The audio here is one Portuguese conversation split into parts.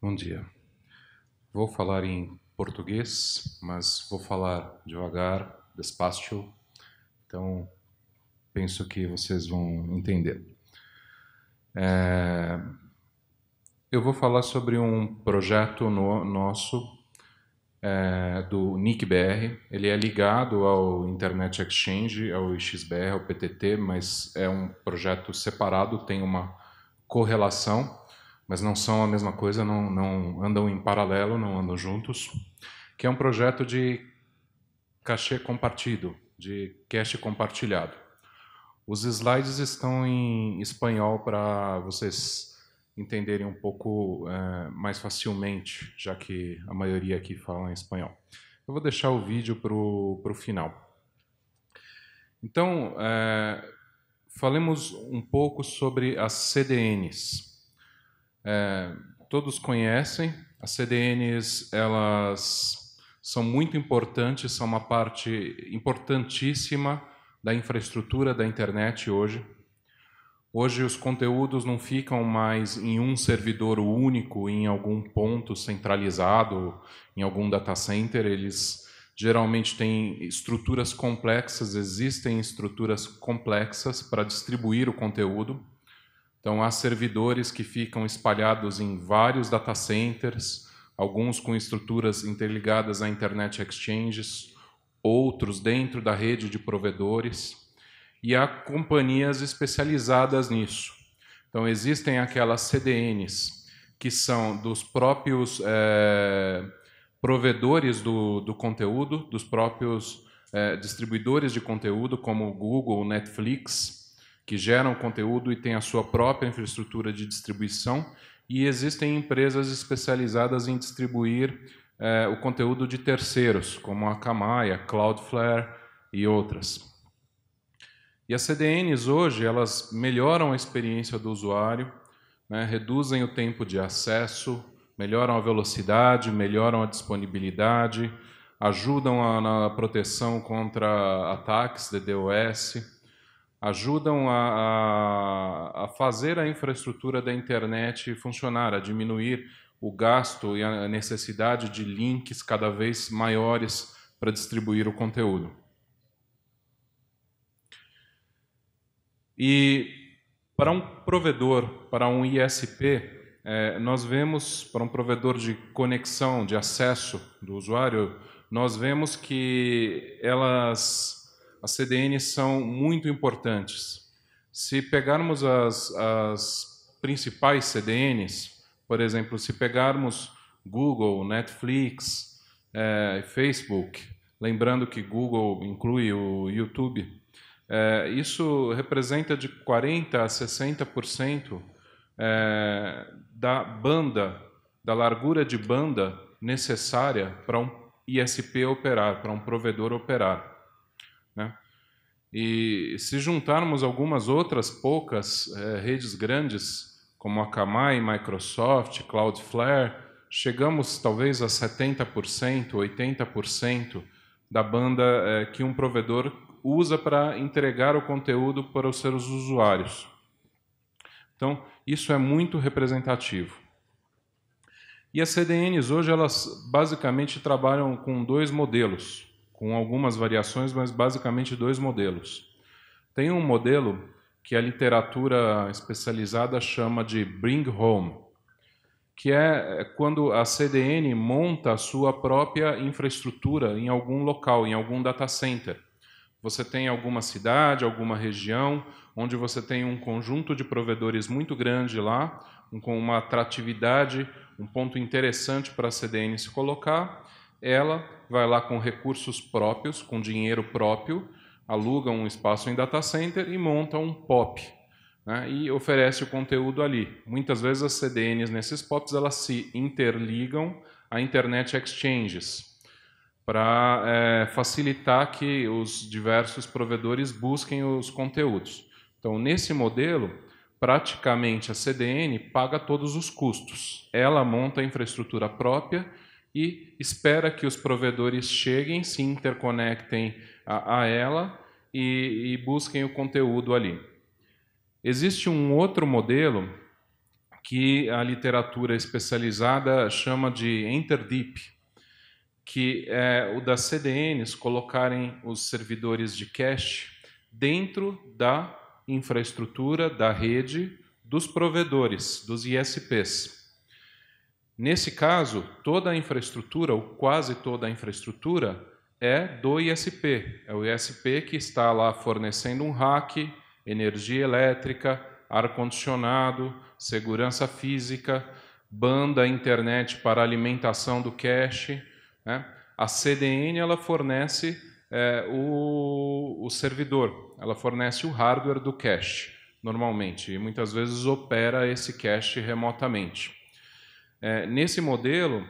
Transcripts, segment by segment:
Bom dia. Vou falar em português, mas vou falar devagar, despacio. Então, penso que vocês vão entender. É... Eu vou falar sobre um projeto no, nosso é, do NICBR. Ele é ligado ao Internet Exchange, ao XBR, ao PTT, mas é um projeto separado, tem uma correlação mas não são a mesma coisa, não, não andam em paralelo, não andam juntos, que é um projeto de cachê compartido, de cache compartilhado. Os slides estão em espanhol para vocês entenderem um pouco é, mais facilmente, já que a maioria aqui fala em espanhol. Eu vou deixar o vídeo para o final. Então, é, falemos um pouco sobre as CDNs é, todos conhecem. As CDNs elas são muito importantes, são uma parte importantíssima da infraestrutura da internet hoje. Hoje os conteúdos não ficam mais em um servidor único, em algum ponto centralizado, em algum data center, eles geralmente têm estruturas complexas, existem estruturas complexas para distribuir o conteúdo. Então, há servidores que ficam espalhados em vários data centers, alguns com estruturas interligadas a internet exchanges, outros dentro da rede de provedores, e há companhias especializadas nisso. Então, existem aquelas CDNs, que são dos próprios é, provedores do, do, conteúdo, dos próprios é, distribuidores de conteúdo, como Google, Netflix, que geram conteúdo e têm a sua própria infraestrutura de distribuição, e existem empresas especializadas em distribuir eh, o conteúdo de terceiros, como a Kamaya, a Cloudflare e outras. E as CDNs hoje elas melhoram a experiência do usuário, né, reduzem o tempo de acesso, melhoram a velocidade, melhoram a disponibilidade, ajudam a, na proteção contra ataques de DDoS ajudam a, a, fazer a infraestrutura da internet funcionar, a diminuir o gasto e a necessidade de links cada vez maiores para distribuir o conteúdo. E para um provedor, para um ISP, é, nós vemos, para um provedor de conexão, de acesso do usuário, nós vemos que elas as CDNs são muito importantes. Se pegarmos as, as principais CDNs, por exemplo, se pegarmos Google, Netflix, é, Facebook, lembrando que Google inclui o YouTube, é, isso representa de 40% a 60% é, da banda, da largura de banda necessária para um ISP operar, para um provedor operar. E se juntarmos algumas outras poucas é, redes grandes, como a Kamai, Microsoft, Cloudflare, chegamos talvez a 70%, 80% da banda é, que um provedor usa para entregar o conteúdo para os seus usuários. Então, isso é muito representativo. E as CDNs hoje elas basicamente trabalham com dois modelos com algumas variações, mas basicamente dois modelos. Tem um modelo que a literatura especializada chama de bring home, que é, é quando a CDN monta a sua própria infraestrutura em algum local, em algum data center. Você tem alguma cidade, alguma região, onde você tem um conjunto de provedores muito grande lá, com uma atratividade, um ponto interessante para a CDN se colocar. Ela vai lá com recursos próprios, com dinheiro próprio, aluga um espaço em data center e monta um POP né, e oferece o conteúdo ali. Muitas vezes as CDNs nesses POPs elas se interligam a Internet Exchanges para é, facilitar que os diversos provedores busquem os conteúdos. Então, nesse modelo, praticamente a CDN paga todos os custos. Ela monta a infraestrutura própria e espera que os provedores cheguem, se interconectem a, a ela e, e busquem o conteúdo ali. Existe um outro modelo que a literatura especializada chama de Interdeep, que é o das CDNs colocarem os servidores de cache dentro da infraestrutura da rede dos provedores, dos ISPs. Nesse caso, toda a infraestrutura, ou quase toda a infraestrutura, é do ISP. É o ISP que está lá fornecendo um rack, energia elétrica, ar-condicionado, segurança física, banda internet para alimentação do cache. Né? A CDN ela fornece é, o, o, servidor, ela fornece o hardware do cache, normalmente, e muitas vezes opera esse cache remotamente. É, nesse modelo,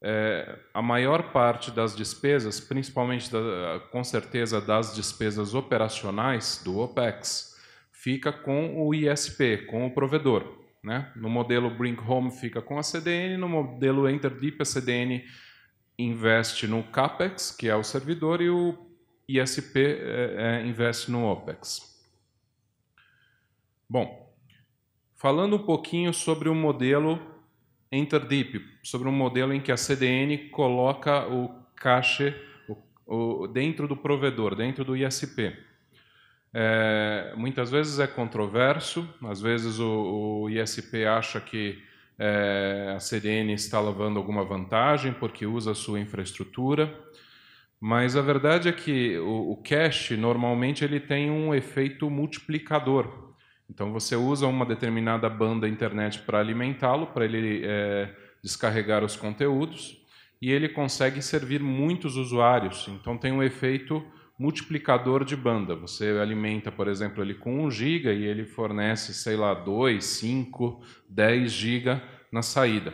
é, a maior parte das despesas, principalmente da, com certeza das despesas operacionais do OPEX, fica com o ISP, com o provedor. Né? No modelo Bring Home fica com a CDN, no modelo Enterdeep a CDN investe no CAPEX, que é o servidor, e o ISP é, é, investe no OPEX. Bom, falando um pouquinho sobre o modelo Interdeep, sobre um modelo em que a CDN coloca o cache o, o, dentro do provedor, dentro do ISP. É, muitas vezes é controverso, às vezes o, o ISP acha que é, a CDN está levando alguma vantagem porque usa a sua infraestrutura, mas a verdade é que o, o cache normalmente ele tem um efeito multiplicador então você usa uma determinada banda internet para alimentá-lo, para ele é, descarregar os conteúdos, e ele consegue servir muitos usuários. Então tem um efeito multiplicador de banda. Você alimenta, por exemplo, ele com 1 GB e ele fornece, sei lá, 2, 5, 10 GB na saída.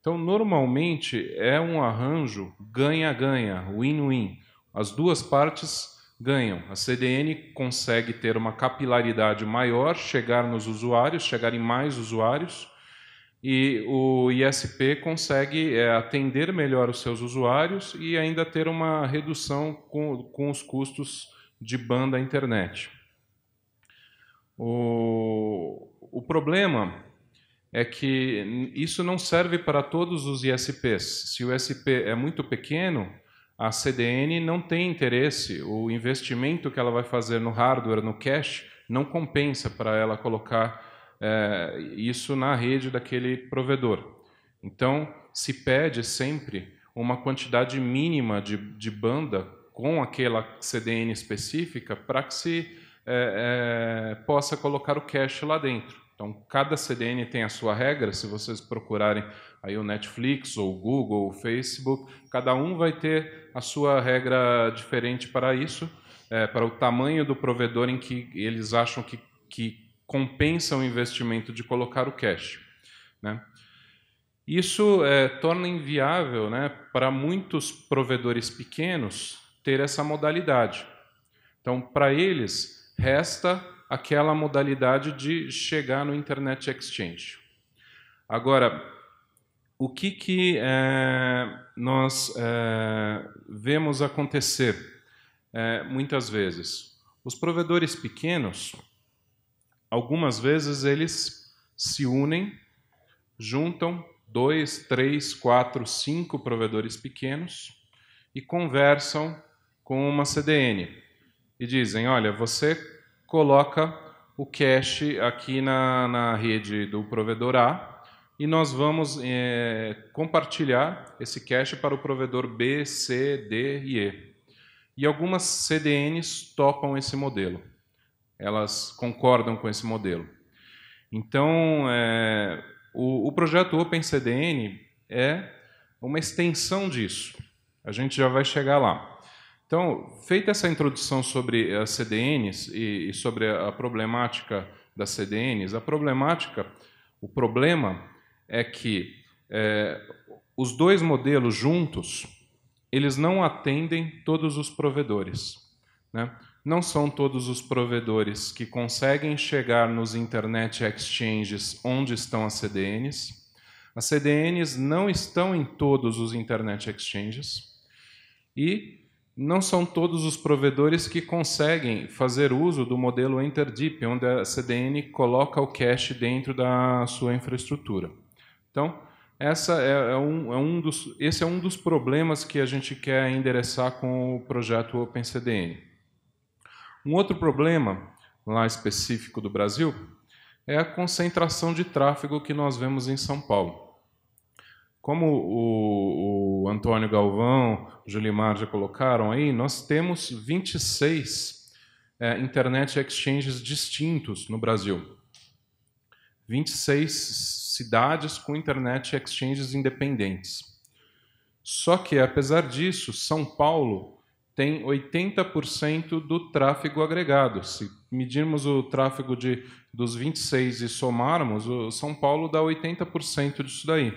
Então, normalmente é um arranjo ganha-ganha, win-win. As duas partes ganham. A CDN consegue ter uma capilaridade maior, chegar nos usuários, chegar em mais usuários, e o ISP consegue é, atender melhor os seus usuários e ainda ter uma redução com, com os custos de banda internet. O, o problema é que isso não serve para todos os ISPs. Se o ISP é muito pequeno, a CDN não tem interesse, o investimento que ela vai fazer no hardware, no cache, não compensa para ela colocar é, isso na rede daquele provedor. Então, se pede sempre uma quantidade mínima de, de banda com aquela CDN específica para que se é, é, possa colocar o cache lá dentro. Então, cada CDN tem a sua regra, se vocês procurarem aí o Netflix, ou o Google, ou o Facebook, cada um vai ter a sua regra diferente para isso, é, para o tamanho do provedor em que eles acham que, que compensa o investimento de colocar o cash. Né? Isso é, torna inviável né, para muitos provedores pequenos ter essa modalidade. Então, para eles, resta aquela modalidade de chegar no Internet Exchange. Agora, o que, que é, nós é, vemos acontecer é, muitas vezes? Os provedores pequenos, algumas vezes eles se unem, juntam dois, três, quatro, cinco provedores pequenos e conversam com uma CDN e dizem: olha, você coloca o cache aqui na, na rede do provedor A e nós vamos é, compartilhar esse cache para o provedor B, C, D e E. E algumas CDNs topam esse modelo, elas concordam com esse modelo. Então, é, o, o projeto OpenCDN é uma extensão disso. A gente já vai chegar lá. Então, feita essa introdução sobre as CDNs e, e sobre a problemática das CDNs, a problemática, o problema é que é, os dois modelos juntos, eles não atendem todos os provedores. Né? Não são todos os provedores que conseguem chegar nos internet exchanges onde estão as CDNs. As CDNs não estão em todos os internet exchanges. E não são todos os provedores que conseguem fazer uso do modelo EnterDeep, onde a CDN coloca o cache dentro da sua infraestrutura. Então, essa é, é, um, é um dos, esse é um dos problemas que a gente quer endereçar com o projeto OpenCDN. Um outro problema, lá específico do Brasil, é a concentração de tráfego que nós vemos em São Paulo. Como o, o Antônio Galvão, o Julimar já colocaram aí, nós temos 26 é, internet exchanges distintos no Brasil. 26 cidades com internet exchanges independentes. Só que, apesar disso, São Paulo tem 80% do tráfego agregado. Se medirmos o tráfego de, dos 26 e somarmos, o São Paulo dá 80% disso daí.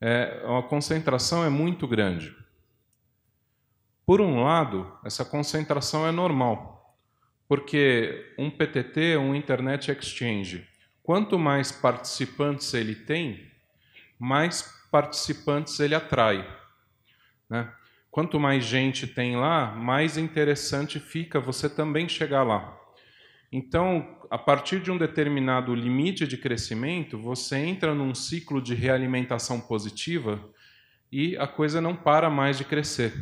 É, a concentração é muito grande. Por um lado, essa concentração é normal, porque um PTT, um Internet Exchange, Quanto mais participantes ele tem, mais participantes ele atrai. Né? Quanto mais gente tem lá, mais interessante fica você também chegar lá. Então, a partir de um determinado limite de crescimento, você entra num ciclo de realimentação positiva e a coisa não para mais de crescer.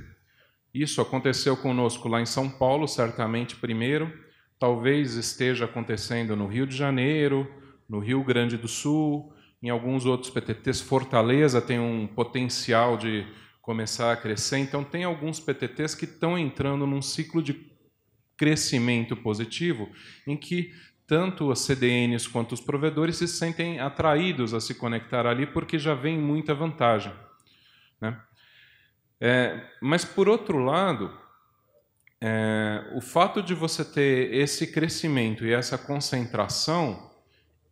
Isso aconteceu conosco lá em São Paulo, certamente primeiro, talvez esteja acontecendo no Rio de Janeiro, no Rio Grande do Sul, em alguns outros PTTs. Fortaleza tem um potencial de começar a crescer. Então, tem alguns PTTs que estão entrando num ciclo de crescimento positivo, em que tanto as CDNs quanto os provedores se sentem atraídos a se conectar ali, porque já vem muita vantagem. Né? É, mas, por outro lado, é, o fato de você ter esse crescimento e essa concentração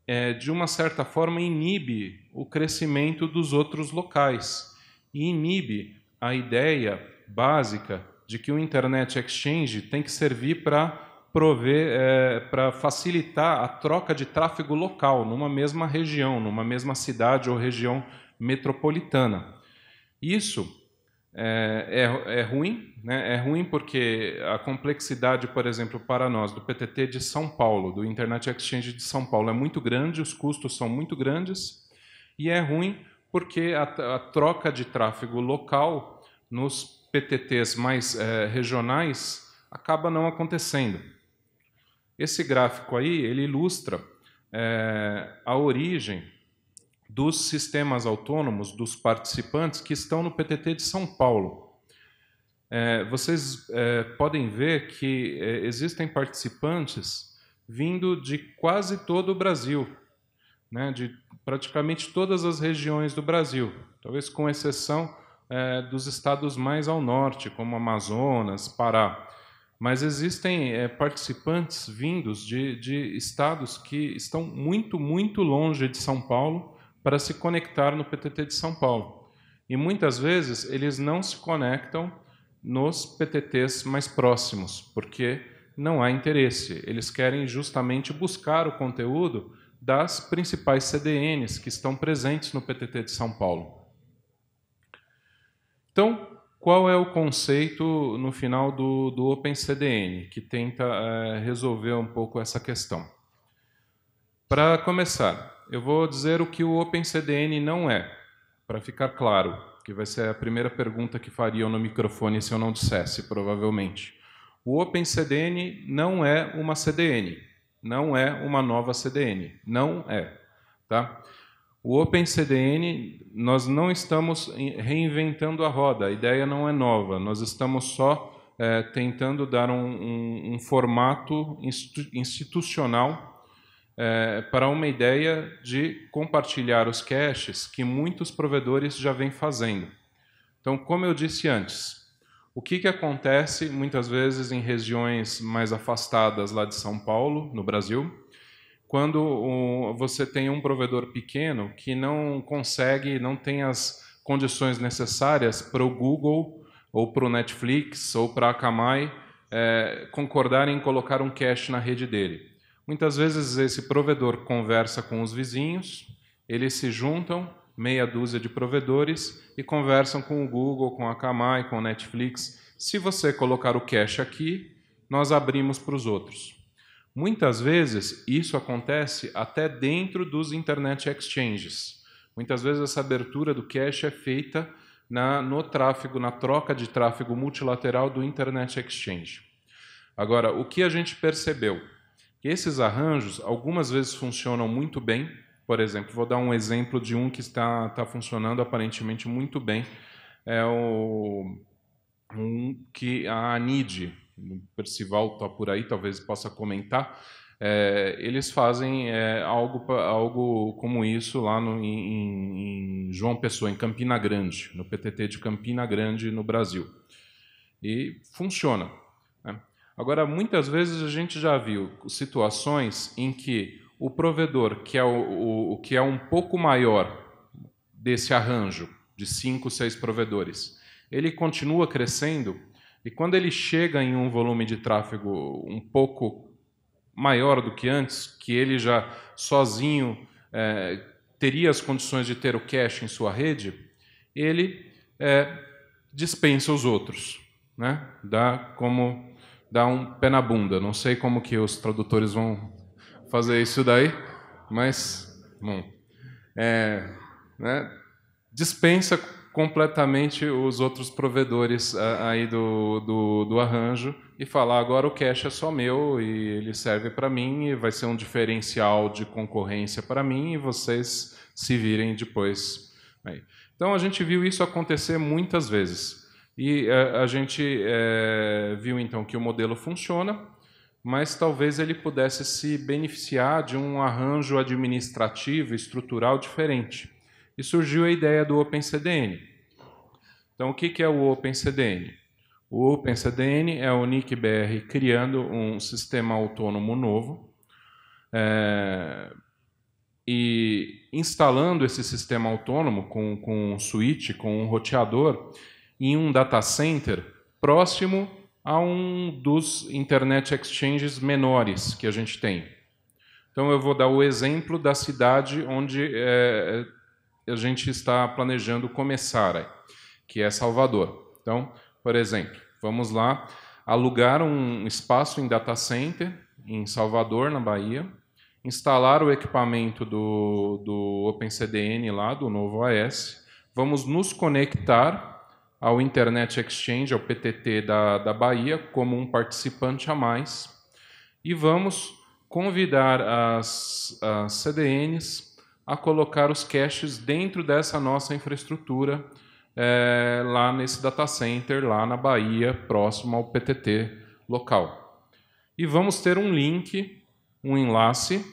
é, de uma certa forma, inibe o crescimento dos outros locais e inibe a ideia básica de que o Internet Exchange tem que servir para prover, é, para facilitar a troca de tráfego local numa mesma região, numa mesma cidade ou região metropolitana. Isso é, é, é, ruim, né? é ruim porque a complexidade, por exemplo, para nós, do PTT de São Paulo, do Internet Exchange de São Paulo, é muito grande, os custos são muito grandes, e é ruim porque a, a troca de tráfego local nos PTTs mais é, regionais acaba não acontecendo. Esse gráfico aí ele ilustra é, a origem dos sistemas autônomos, dos participantes que estão no PTT de São Paulo. É, vocês é, podem ver que é, existem participantes vindo de quase todo o Brasil, né, de praticamente todas as regiões do Brasil, talvez com exceção é, dos estados mais ao norte, como Amazonas, Pará. Mas existem é, participantes vindos de, de estados que estão muito, muito longe de São Paulo para se conectar no PTT de São Paulo. E muitas vezes eles não se conectam nos PTTs mais próximos, porque não há interesse. Eles querem justamente buscar o conteúdo das principais CDNs que estão presentes no PTT de São Paulo. Então, qual é o conceito no final do, do OpenCDN, que tenta é, resolver um pouco essa questão? Para começar, eu vou dizer o que o OpenCDN não é, para ficar claro, que vai ser a primeira pergunta que fariam no microfone se eu não dissesse, provavelmente. O OpenCDN não é uma CDN, não é uma nova CDN, não é, tá? O OpenCDN, nós não estamos reinventando a roda, a ideia não é nova, nós estamos só é, tentando dar um, um, um formato institucional é, para uma ideia de compartilhar os caches que muitos provedores já vêm fazendo. Então, como eu disse antes, o que, que acontece muitas vezes em regiões mais afastadas lá de São Paulo, no Brasil, quando você tem um provedor pequeno que não consegue, não tem as condições necessárias para o Google ou para o Netflix ou para a Akamai é, concordarem em colocar um cache na rede dele. Muitas vezes esse provedor conversa com os vizinhos, eles se juntam, meia dúzia de provedores, e conversam com o Google, com a Kamai, com o Netflix. Se você colocar o cache aqui, nós abrimos para os outros. Muitas vezes isso acontece até dentro dos internet exchanges. Muitas vezes essa abertura do cache é feita na, no tráfego, na troca de tráfego multilateral do internet exchange. Agora, o que a gente percebeu? Esses arranjos, algumas vezes funcionam muito bem. Por exemplo, vou dar um exemplo de um que está, está funcionando aparentemente muito bem. É o um que a Anid, o Percival está por aí, talvez possa comentar. É, eles fazem é, algo, algo como isso lá no, em, em João Pessoa, em Campina Grande, no PTT de Campina Grande, no Brasil. E funciona. Agora, muitas vezes a gente já viu situações em que o provedor, que é, o, o que é um pouco maior desse arranjo de cinco, seis provedores, ele continua crescendo e quando ele chega em um volume de tráfego um pouco maior do que antes, que ele já sozinho é, teria as condições de ter o cache em sua rede, ele é, dispensa os outros, né? dá como dá um pé na bunda. Não sei como que os tradutores vão fazer isso daí, mas bom, é, né, dispensa completamente os outros provedores é, aí do, do, do arranjo e falar agora o cache é só meu e ele serve para mim e vai ser um diferencial de concorrência para mim e vocês se virem depois. Aí. Então a gente viu isso acontecer muitas vezes. E a, eh, a gente é, viu então que o modelo funciona, mas talvez ele pudesse se beneficiar de um arranjo administrativo estrutural diferente. E surgiu a ideia do OpenCDN. Então, o que é o OpenCDN? O OpenCDN é o NIC-BR criando um sistema autônomo novo é, e instalando esse sistema autônomo com, com um switch, com um roteador, em um data center próximo a um dos internet exchanges menores que a gente tem. Então, eu vou dar o exemplo da cidade onde é, a gente está planejando começar, que é Salvador. Então, por exemplo, vamos lá alugar um espaço em data center em Salvador, na Bahia, instalar o equipamento do, do OpenCDN lá, do novo AS, vamos nos conectar ao Internet Exchange, ao PTT da, da Bahia, como um participante a mais. E vamos convidar as, as CDNs a colocar os caches dentro dessa nossa infraestrutura é, lá nesse data center, lá na Bahia, próximo ao PTT local. E vamos ter um link, um enlace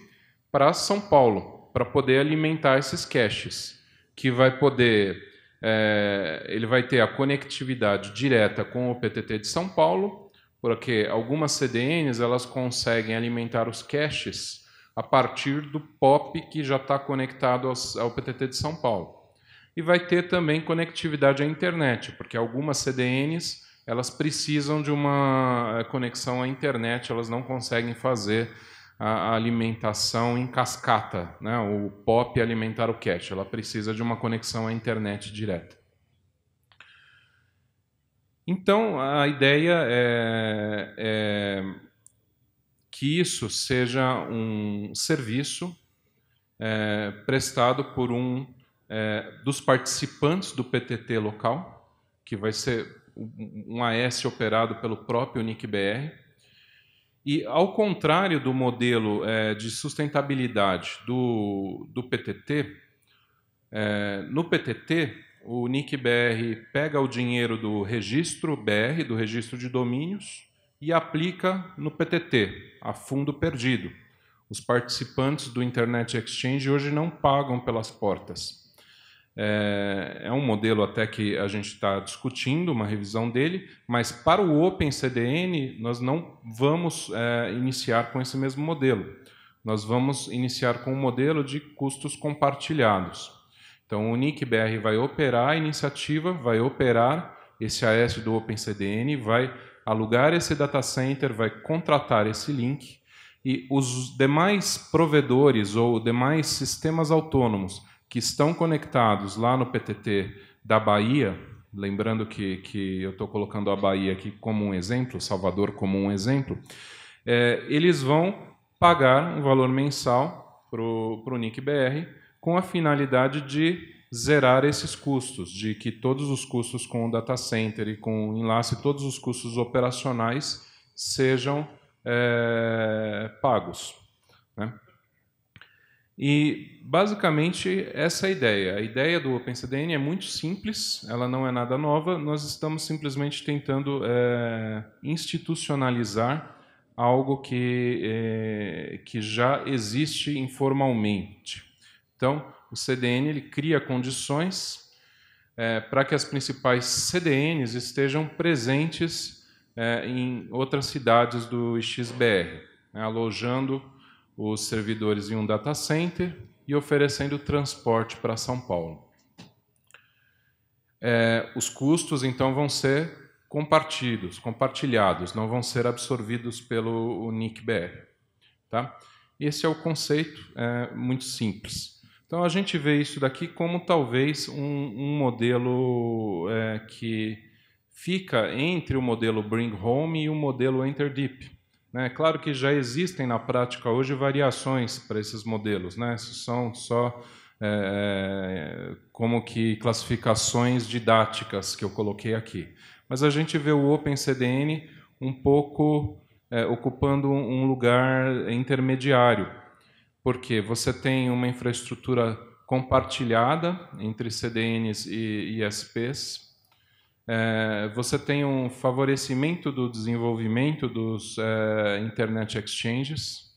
para São Paulo, para poder alimentar esses caches, que vai poder é, ele vai ter a conectividade direta com o PTT de São Paulo, porque algumas CDNs elas conseguem alimentar os caches a partir do POP que já está conectado ao PTT de São Paulo. E vai ter também conectividade à internet, porque algumas CDNs elas precisam de uma é, conexão à internet, elas não conseguem fazer a alimentação em cascata, né? o POP alimentar o cache. Ela precisa de uma conexão à internet direta. Então, a ideia é, é que isso seja um serviço é, prestado por um é, dos participantes do PTT local, que vai ser um AS operado pelo próprio NICBR, e, ao contrário do modelo é, de sustentabilidade do, do PTT, é, no PTT, o NIC BR pega o dinheiro do registro BR, do registro de domínios, e aplica no PTT, a fundo perdido. Os participantes do Internet Exchange hoje não pagam pelas portas. É, é, um modelo até que a gente está discutindo uma revisão dele, mas para o OpenCDN nós não vamos é, iniciar com esse mesmo modelo. Nós vamos iniciar com o um modelo de custos compartilhados. Então o NIC-BR vai operar a iniciativa, vai operar esse AS do OpenCDN, vai alugar esse data center, vai contratar esse link e os demais provedores ou demais sistemas autônomos que estão conectados lá no PTT da Bahia, lembrando que, que eu estou colocando a Bahia aqui como um exemplo, Salvador como um exemplo, é, eles vão pagar um valor mensal para o NIC BR com a finalidade de zerar esses custos, de que todos os custos com o data center e com o enlace, todos os custos operacionais sejam é, pagos. Né? E basicamente essa é a ideia. A ideia do OpenCDN é muito simples, ela não é nada nova, nós estamos simplesmente tentando é, institucionalizar algo que, é, que já existe informalmente. Então, o CDN ele cria condições é, para que as principais CDNs estejam presentes em outras cidades do XBR, né, alojando os servidores em um data center e oferecendo transporte para São Paulo. É, os custos, então, vão ser compartidos, compartilhados, não vão ser absorvidos pelo NIC-BR. Tá? Esse é o conceito, é, muito simples. Então, a gente vê isso daqui como talvez um, um modelo é, que fica entre o modelo Bring Home e o modelo Enter Deep. É claro que já existem na prática hoje variações para esses modelos, né? são só é, é, como que classificações didáticas que eu coloquei aqui. Mas a gente vê o OpenCDN um pouco é, ocupando um lugar intermediário, porque você tem uma infraestrutura compartilhada entre CDNs e ISPs, é, você tem um favorecimento do desenvolvimento dos é, internet exchanges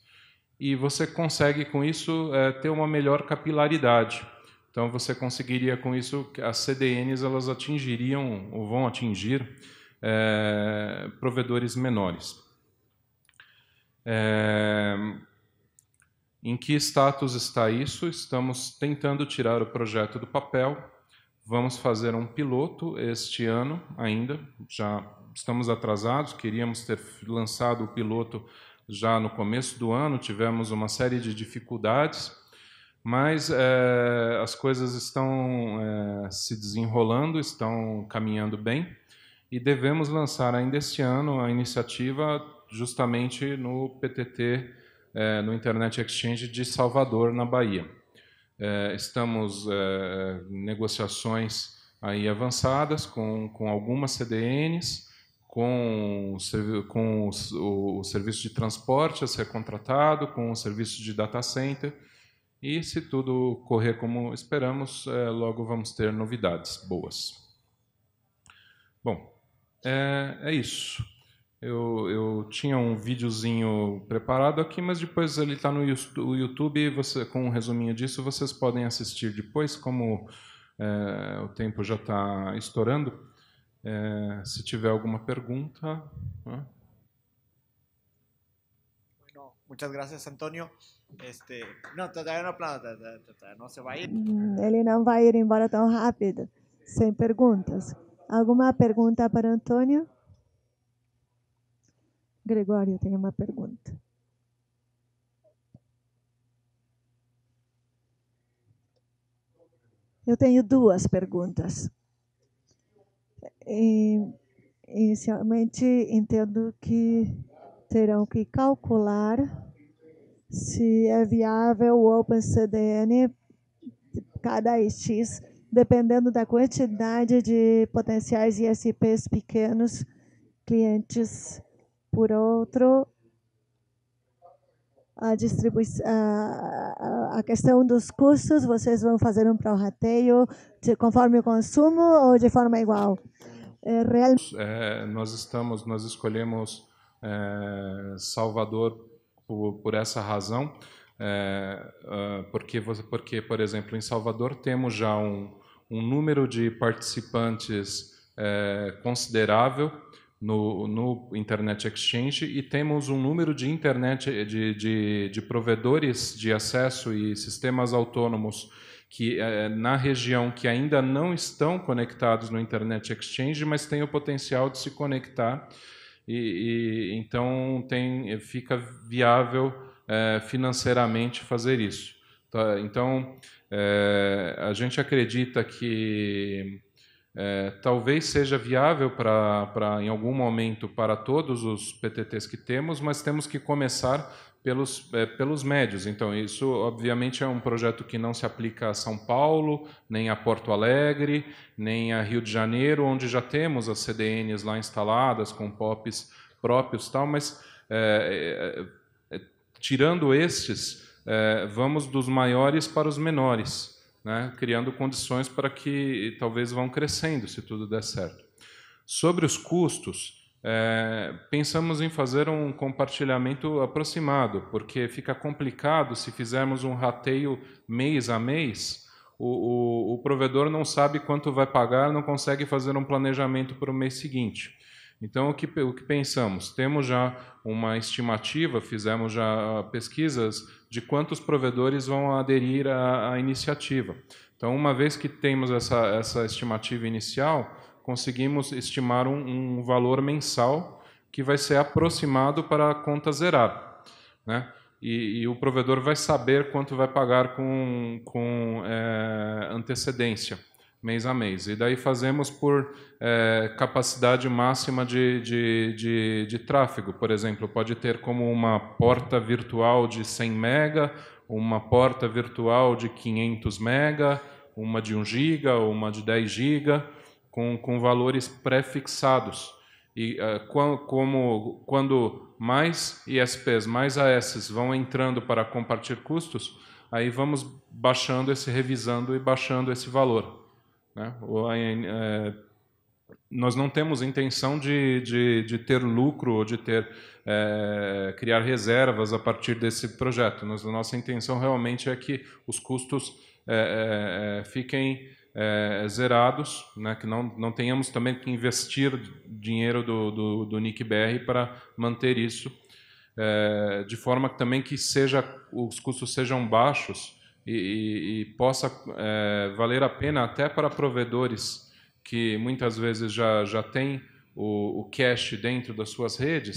e você consegue com isso é, ter uma melhor capilaridade. Então você conseguiria com isso que as CDNs elas atingiriam ou vão atingir é, provedores menores. É, em que status está isso? Estamos tentando tirar o projeto do papel Vamos fazer um piloto este ano ainda, já estamos atrasados, queríamos ter lançado o piloto já no começo do ano, tivemos uma série de dificuldades, mas é, as coisas estão é, se desenrolando, estão caminhando bem e devemos lançar ainda este ano a iniciativa justamente no PTT, é, eh, no Internet Exchange de Salvador, na Bahia. É, estamos é, negociações aí avançadas com, com algumas CDNs, com, com o, o, serviço de transporte a ser contratado, com o serviço de data center. E se tudo correr como esperamos, é, logo vamos ter novidades boas. Bom, é, é isso. Eu, eu tinha um videozinho preparado aqui, mas depois ele está no YouTube. Você, com um resuminho disso, vocês podem assistir depois, como é, o tempo já está estourando. É, se tiver alguma pergunta. Né? Bueno, muchas gracias, Antonio. Este, no, todavía não aplauda, não se vai ir. Mm, ele não vai ir embora tão rápido, sem perguntas. Alguma pergunta para Antônio? Gregório, eu tenho uma pergunta. Eu tenho duas perguntas. E, eh, inicialmente, entendo que terão que calcular se é viável o OpenCDN cada X, dependendo da quantidade de potenciais ISPs pequenos, clientes por outro, a, a, a, questão dos custos, vocês vão fazer um prorrateio conforme o consumo ou de forma igual? É, real... é, nós estamos, nós escolhemos é, Salvador por, por, essa razão, é, ah, porque, porque, por exemplo, em Salvador temos já um, um número de participantes é, considerável no, no Internet Exchange e temos um número de internet de, de, de provedores de acesso e sistemas autônomos que eh, na região que ainda não estão conectados no Internet Exchange, mas têm o potencial de se conectar e, e então tem, eh, fica viável é, financeiramente fazer isso. Tá, então é, a gente acredita que é, talvez seja viável pra, pra, em algum momento para todos os PTTs que temos, mas temos que começar pelos, é, pelos médios. Então, isso, obviamente, é um projeto que não se aplica a São Paulo, nem a Porto Alegre, nem a Rio de Janeiro, onde já temos as CDNs lá instaladas, com POPs próprios tal, mas, é, é, é tirando estes, é, vamos dos maiores para os menores né, criando condições para que talvez vão crescendo, se tudo der certo. Sobre os custos, é, pensamos em fazer um compartilhamento aproximado, porque fica complicado se fizermos um rateio mês a mês. O, o, o provedor não sabe quanto vai pagar, não consegue fazer um planejamento para o mês seguinte. Então, o que, o que pensamos? Temos já uma estimativa, fizemos já pesquisas de quantos provedores vão aderir à, à iniciativa. Então, uma vez que temos essa, essa estimativa inicial, conseguimos estimar um, um, valor mensal que vai ser aproximado para a conta zerar. Né? E, e, o provedor vai saber quanto vai pagar com, com é, antecedência mês a mês. E daí fazemos por é, capacidade máxima de, de, de, de, tráfego. Por exemplo, pode ter como uma porta virtual de 100 mega, uma porta virtual de 500 mega, uma de 1 giga, uma de 10 giga, com, com valores pré-fixados. E como, é, como, quando mais ISPs, mais ASs vão entrando para compartilhar custos, aí vamos baixando esse, revisando e baixando esse valor. Né? é, nós não temos intenção de, de, de, ter lucro ou de ter é, criar reservas a partir desse projeto. Nós, nossa intenção realmente é que os custos é, é, é fiquem é, zerados, né? que não, não tenhamos também que investir dinheiro do, do, do NICBR para manter isso, é, de forma também que seja, os custos sejam baixos e, e, e possa é, valer a pena até para provedores que muitas vezes já, já têm o, o cache dentro das suas redes.